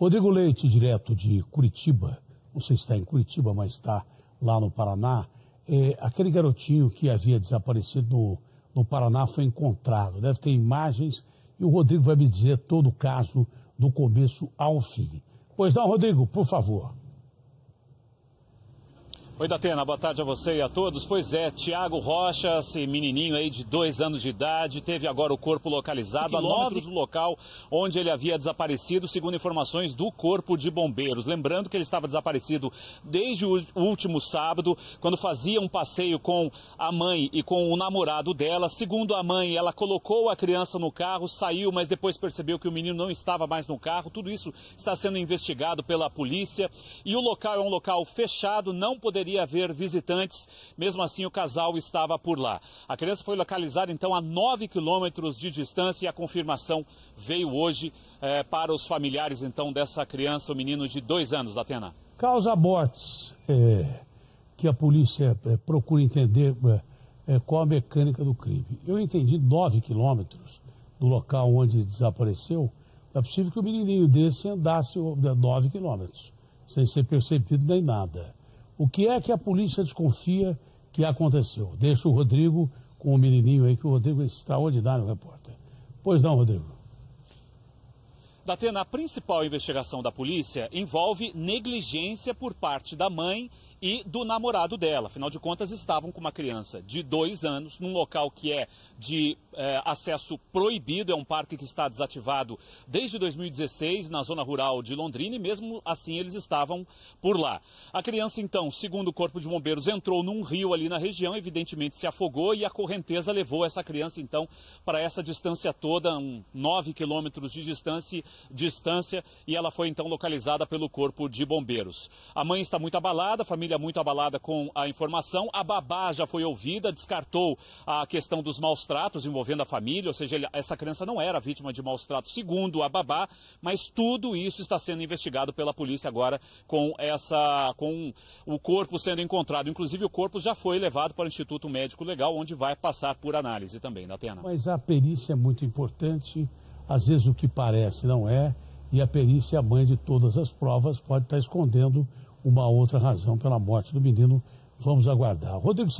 Rodrigo Leite, direto de Curitiba. Você está em Curitiba, mas está lá no Paraná. É, aquele garotinho que havia desaparecido no, no Paraná foi encontrado. Deve ter imagens e o Rodrigo vai me dizer todo o caso do começo ao fim. Pois não, Rodrigo, por favor. Oi, Datena, boa tarde a você e a todos. Pois é, Tiago Rocha, esse menininho aí de dois anos de idade, teve agora o corpo localizado a quilômetros do local onde ele havia desaparecido, segundo informações do Corpo de Bombeiros. Lembrando que ele estava desaparecido desde o último sábado, quando fazia um passeio com a mãe e com o namorado dela. Segundo a mãe, ela colocou a criança no carro, saiu, mas depois percebeu que o menino não estava mais no carro. Tudo isso está sendo investigado pela polícia e o local é um local fechado, não poderia poderia haver visitantes, mesmo assim o casal estava por lá. A criança foi localizada então a 9 quilômetros de distância e a confirmação veio hoje eh, para os familiares então dessa criança, o menino de dois anos, Atena. Causa mortes é, que a polícia é, procura entender é, qual a mecânica do crime. Eu entendi 9 quilômetros do local onde desapareceu. É possível que o menininho desse andasse 9 quilômetros, sem ser percebido nem nada. O que é que a polícia desconfia que aconteceu? Deixa o Rodrigo com o menininho aí, que o Rodrigo é extraordinário repórter. Pois não, Rodrigo. Datena, a principal investigação da polícia envolve negligência por parte da mãe e do namorado dela. Afinal de contas, estavam com uma criança de dois anos num local que é de é, acesso proibido. É um parque que está desativado desde 2016 na zona rural de Londrina e mesmo assim eles estavam por lá. A criança, então, segundo o Corpo de Bombeiros, entrou num rio ali na região, evidentemente se afogou e a correnteza levou essa criança, então, para essa distância toda, um 9 quilômetros de distância, distância e ela foi então localizada pelo Corpo de Bombeiros. A mãe está muito abalada, a família muito abalada com a informação. A babá já foi ouvida, descartou a questão dos maus tratos envolvendo a família, ou seja, essa criança não era vítima de maus tratos, segundo a babá, mas tudo isso está sendo investigado pela polícia agora com essa com o corpo sendo encontrado. Inclusive o corpo já foi levado para o Instituto Médico Legal, onde vai passar por análise também, Datena. Mas a perícia é muito importante às vezes o que parece não é, e a perícia, mãe de todas as provas, pode estar escondendo uma outra razão pela morte do menino. Vamos aguardar. Rodrigo